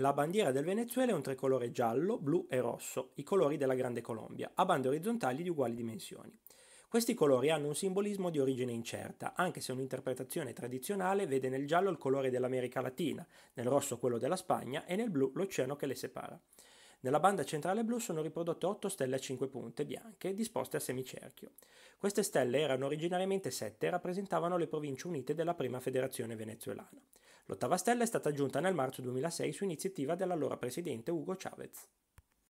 La bandiera del Venezuela è un tricolore giallo, blu e rosso, i colori della Grande Colombia, a bande orizzontali di uguali dimensioni. Questi colori hanno un simbolismo di origine incerta, anche se un'interpretazione tradizionale vede nel giallo il colore dell'America Latina, nel rosso quello della Spagna e nel blu l'oceano che le separa. Nella banda centrale blu sono riprodotte 8 stelle a 5 punte bianche disposte a semicerchio. Queste stelle erano originariamente 7 e rappresentavano le province unite della prima federazione venezuelana. L'ottava stella è stata aggiunta nel marzo 2006 su iniziativa dell'allora presidente Hugo Chavez.